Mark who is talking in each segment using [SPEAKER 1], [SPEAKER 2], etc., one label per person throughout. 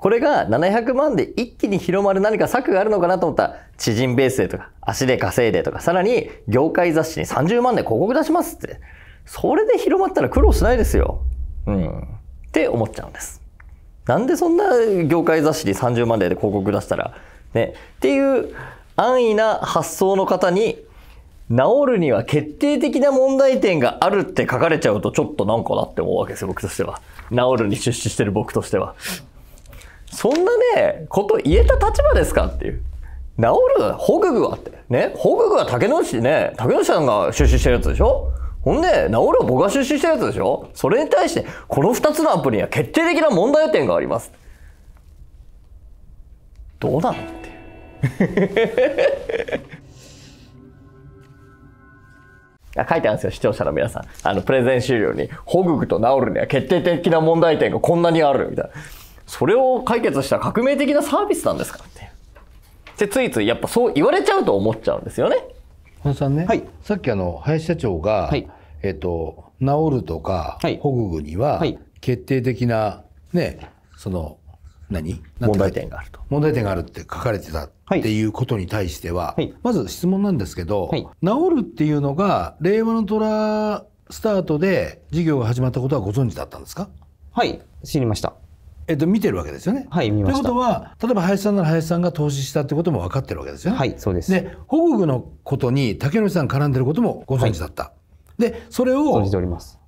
[SPEAKER 1] これが700万で一気に広まる何か策があるのかなと思ったら、知人ベースでとか、足で稼いでとか、さらに業界雑誌に30万で広告出しますって。それで広まったら苦労しないですよ。うん。って思っちゃうんです。なんでそんな業界雑誌に30万で広告出したら、ね。っていう安易な発想の方に、治るには決定的な問題点があるって書かれちゃうとちょっとなんかなって思うわけですよ、僕としては。治るに出資してる僕としては。そんなね、こと言えた立場ですかっていう。治るぐぐはって。ね。ぐぐは竹野市ね、竹野市さんが出資してるやつでしょほんで、治るは僕が出資したやつでしょそれに対して、この2つのアプリには決定的な問題点があります。どうなのって あ書いてあるんですよ、視聴者の皆さん。あの、プレゼン終了に、ホググとナオルには決定的な問題点がこんなにある、みたいな。それを解決した革命的なサービスなんですかってで、ついついやっぱそう言われちゃうと思っちゃうんですよね。本さんね、はい、さっきあの、林社長が、はい、えっ、ー、と、治
[SPEAKER 2] るとか、はい、保護には、決定的な、ね、その、何問題点があると。問題点があるって書かれてたっていうことに対しては、はい、まず質問なんですけど、はい、治るっていうのが、令和の虎スタートで事業が始まったことはご存知だったんですかはい、知りました。えっと、見てるわけですよね。はい、見ました。ということは、例えば林さんなら林さんが投資したってことも分かってるわけですよね。はい、そうです。で、北国のことに竹野内さん絡んでることもご存知だった。はい、で、それを、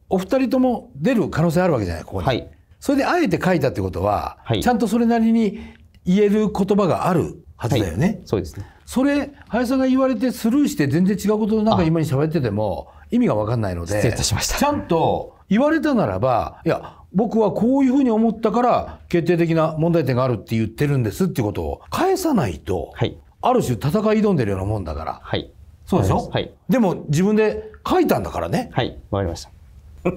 [SPEAKER 2] お二人とも出る可能性あるわけじゃない、ここに。はい。それであえて書いたってことは、はい、ちゃんとそれなりに言える言葉があるはずだよね。はい、そうですね。それ、林さんが言われてスルーして全然違うことなんか今に喋ってても意味が分かんないので、失礼いたしました。ちゃんと言われたならば、いや、僕はこういうふうに思ったから決定的な問題点があるって言ってるんですってことを返さないと、はい、ある種戦い挑んでるようなもんだから、はい、そうでしょ、はい、でも自分で書いたんだからねはいわかりました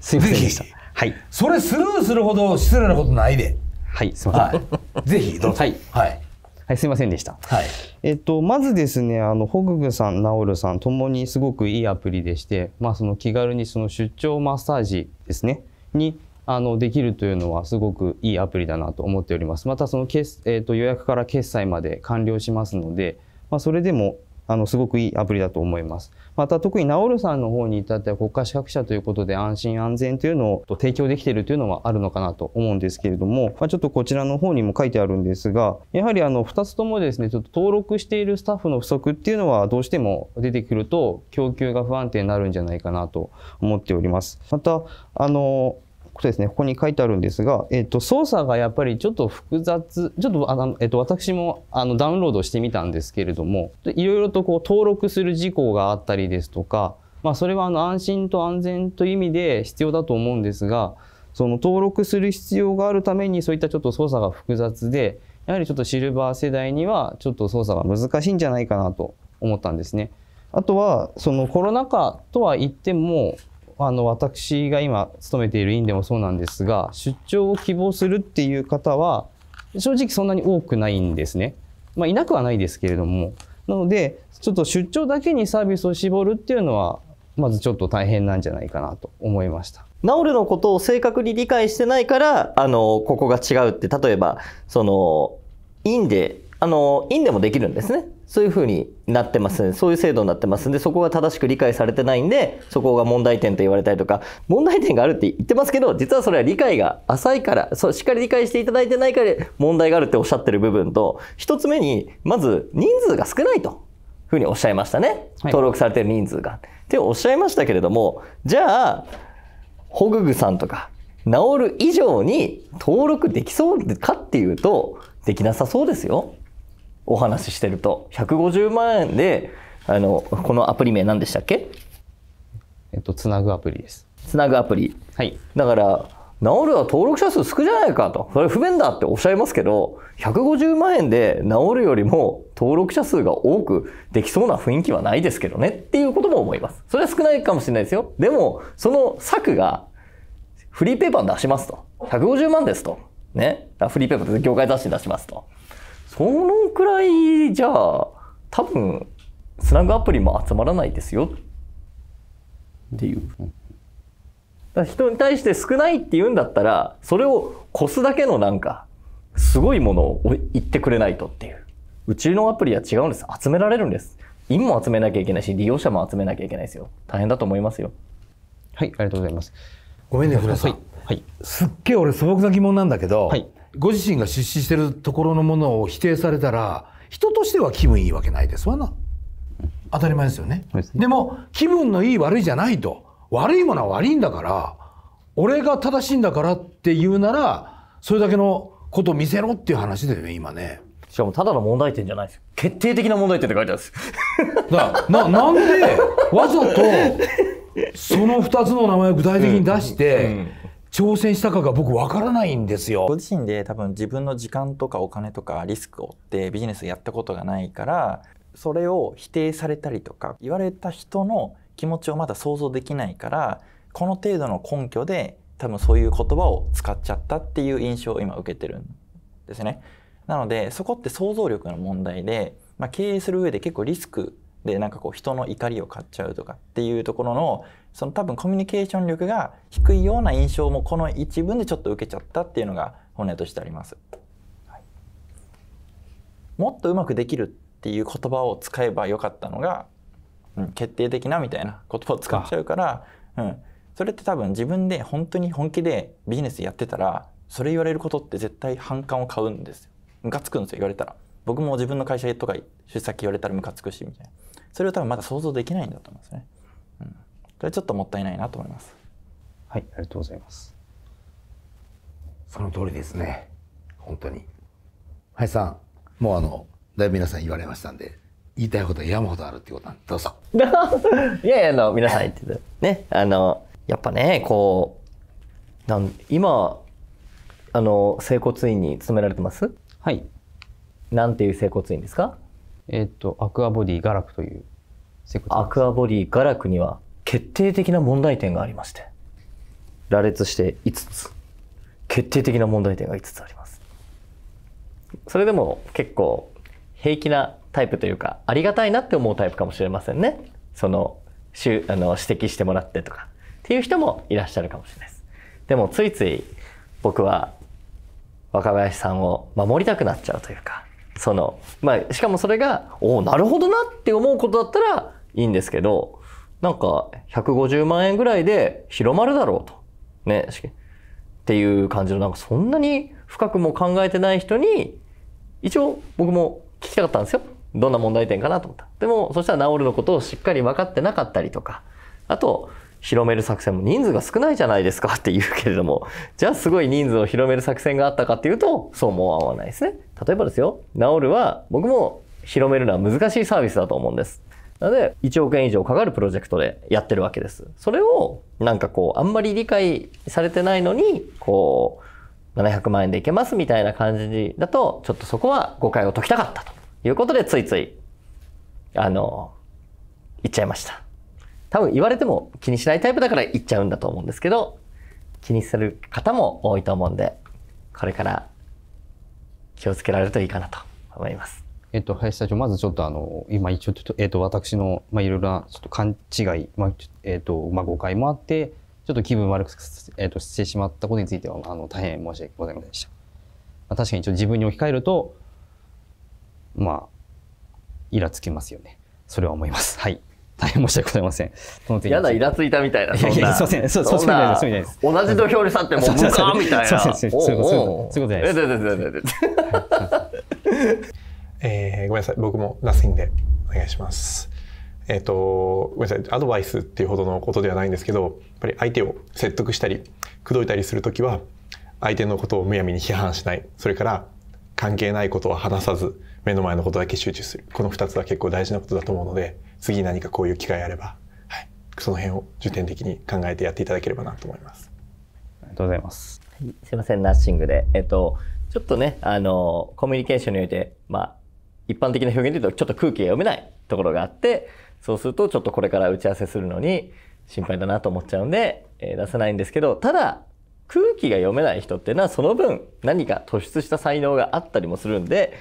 [SPEAKER 2] すいませんでしたはいそれスルーするほど失礼なことないではいすいません、はい、ぜひどうぞはい、はい
[SPEAKER 3] はい、すいませんでした。はい、えっと、まずですね、あの、ホググさん、ナオルさん、ともにすごくいいアプリでして、まあ、その気軽にその出張マッサージですね、にあのできるというのはすごくいいアプリだなと思っております。またそのえーと、予約から決済まで完了しますので、まあ、それでもあのすごくいいアプリだと思います。また特にナオルさんの方に至っては国家資格者ということで安心安全というのを提供できているというのはあるのかなと思うんですけれども、まあ、ちょっとこちらの方にも書いてあるんですが、やはりあの2つともですね、ちょっと登録しているスタッフの不足っていうのはどうしても出てくると供給が不安定になるんじゃないかなと思っております。また、あの、ことですね、ここに書いてあるんですが、えっ、ー、と、操作がやっぱりちょっと複雑、ちょっとあの、えっ、ー、と、私もあのダウンロードしてみたんですけれども、いろいろとこう登録する事項があったりですとか、まあ、それはあの安心と安全という意味で必要だと思うんですが、その登録する必要があるためにそういったちょっと操作が複雑で、やはりちょっとシルバー世代にはちょっと操作が難しいんじゃないかなと思ったんですね。あとは、そのコロナ禍とは言っても、あの私が今勤めている院でもそうなんですが出張を希望するっていう方は正直そんなに多くないんですね。まあ、いなくはないですけれどもなのでちょっと出張だけにサービスを絞るっていうのはまずちょっと大変なんじゃないかなと思
[SPEAKER 1] いました。治るのことを正確に理解してないからあのここが違うって例えばその院であの、インでもできるんですね。そういうふうになってますそういう制度になってますんで、そこが正しく理解されてないんで、そこが問題点と言われたりとか、問題点があるって言ってますけど、実はそれは理解が浅いから、そう、しっかり理解していただいてないから問題があるっておっしゃってる部分と、一つ目に、まず人数が少ないと。ふうにおっしゃいましたね。登録されてる人数が。はい、っておっしゃいましたけれども、じゃあ、ホググさんとか、治る以上に登録できそうかっていうと、できなさそうですよ。お話ししてると、150万円で、あの、このアプリ名何でしたっけえっと、つなぐアプリです。つなぐアプリ。はい。だから、治るは登録者数少じゃないかと。それ不便だっておっしゃいますけど、150万円で治るよりも登録者数が多くできそうな雰囲気はないですけどねっていうことも思います。それは少ないかもしれないですよ。でも、その策がフリーペーパー出しますと。150万ですと。ね。フリーペーパーで業界雑誌に出しますと。そのくらいじゃあ多分スナグアプリも集まらないですよっていう。だ人に対して少ないって言うんだったらそれを越すだけのなんかすごいものを言ってくれないとっていう。うちのアプリは違うんです。集められるんです。ンも集めなきゃいけないし、利用者も集めなきゃいけないですよ。大変だと思いますよ。はい、ありがとうございます。ごめんね、古田さん。はい。すっげえ俺素朴な疑問なんだけど、はい、ご自身が出
[SPEAKER 2] 資してるところのものを否定されたら人としては気分いいわけないですわな当たり前ですよね、ね、でも気分のいい悪いじゃないと悪いものは悪いんだから俺が正しいんだからって言うならそれだけのこと見せ
[SPEAKER 1] ろっていう話だよね今ねしかもただの問題点じゃないです決定的な問題点って書いてあるんです
[SPEAKER 4] だななんでわざとその2つの名前を具体的に出して、うんうんうん挑戦したかが僕わからないんですよ。ご自身で多分自分の時間とかお金とかリスクを負ってビジネスやったことがないからそれを否定されたりとか言われた人の気持ちをまだ想像できないからこの程度の根拠で多分そういう言葉を使っちゃったっていう印象を今受けてるんですね。なのでそこって想像力の問題で、まあ、経営する上で結構リスクでなんかこう人の怒りを買っちゃうとかっていうところのその多分コミュニケーション力が低いような印象もこの一文でちょっと受けちゃったっていうのが本音としてあります。はい、もっとうまくできるっていう言葉を使えばよかったのが、うん、決定的なみたいな言葉を使っちゃうから、うん、それって多分自分で本当に本気でビジネスやってたらそれ言われることって絶対反感を買うんですよ。ムカつくんですよ言われたら。僕も自分の会社とか出先言われたらムカつくしみたいな。それを多分まだ想像できないんだと思いますね。うん、それちょっともったいないなと思います。はい、ありがとうございます。その通りですね。本当に。
[SPEAKER 2] 林さん、もうあの、だいぶ皆さん言われましたんで、言いたいこと山ほどあるってことなんで、
[SPEAKER 1] どうぞ。いやいや、あの、皆さん言ってた。ね、あの、やっぱね、こう、なん今、あの、整骨院に勤められてますはい。なんていう整骨院ですかえっ、ー、と、アクアボディガラクというセクアクアボディガラクには決定的な問題点がありまして、羅列して5つ、決定的な問題点が5つあります。それでも結構平気なタイプというか、ありがたいなって思うタイプかもしれませんね。その、しゅあの指摘してもらってとか、っていう人もいらっしゃるかもしれないです。でもついつい僕は若林さんを守りたくなっちゃうというか、その、まあ、しかもそれが、おお、なるほどなって思うことだったらいいんですけど、なんか、150万円ぐらいで広まるだろうと。ね、っていう感じの、なんかそんなに深くも考えてない人に、一応僕も聞きたかったんですよ。どんな問題点かなと思った。でも、そしたら治るのことをしっかり分かってなかったりとか、あと、広める作戦も人数が少ないじゃないですかって言うけれども、じゃあすごい人数を広める作戦があったかっていうと、そうも思わないですね。例えばですよ、治るは僕も広めるのは難しいサービスだと思うんです。なので、1億円以上かかるプロジェクトでやってるわけです。それを、なんかこう、あんまり理解されてないのに、こう、700万円でいけますみたいな感じだと、ちょっとそこは誤解を解きたかったということで、ついつい、あの、言っちゃいました。多分言われても気にしないタイプだから言っちゃうんだと思うんですけど、気にする方も多いと思うんで、これから気をつけられるといいかなと思います。えっと、林社長、まずちょっとあの、今一応、えっと、
[SPEAKER 3] 私の、まあ、いろいろな、ちょっと勘違い、まあ、えっと、まあ、誤解もあって、ちょっと気分悪く、えっと、してしまったことについては、あの、大変申し訳ございませんでした。まあ、確かに一応自分に置き換えると、まあ、イラつきますよね。それは思います。はい。大変申し訳ございません。の嫌なイラつい
[SPEAKER 1] たみたいな。いやいや、すいません。そう、そう、そう、そう、同じ土俵に去って、もう、かみたいな。そう、そう、そう、そう、そう、そう、そう、そう、そう、えー、ごめんなさい。僕も出すで、お願いします。えっ、ー、と、ごめんなさい。アドバイスっていうほどのことではないんですけど、やっぱり相手を説得したり、口説いたりするときは、相手のことをむやみに批判しない。それから、関係ないことは話さず、目の前のことだけ集中する。この2つは結構大事なことだと思うので、次何かこういう機会あれば、はい、その辺を重点的に考えてやっていただければなと思います。ありがとうございます。はい、すいません、ナッシングで。えっと、ちょっとね、あの、コミュニケーションにおいて、まあ、一般的な表現で言うと、ちょっと空気が読めないところがあって、そうすると、ちょっとこれから打ち合わせするのに心配だなと思っちゃうんで、えー、出せないんですけど、ただ、空気が読めない人っていうのは、その分、何か突出した才能があったりもするんで、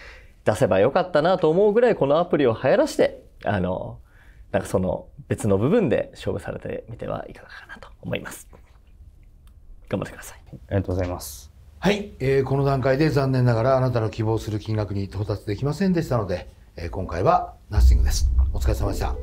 [SPEAKER 1] 出せばよかったなと思うぐらい、このアプリを流行らして、あの、なんかその別の部分で勝負されてみてはいかがかなと思います。頑張ってください。ありがとうございます。はい、えー、この段階で残念ながら
[SPEAKER 2] あなたの希望する金額に到達できませんでしたので、えー、今回はナッシングです。お疲れ様でした。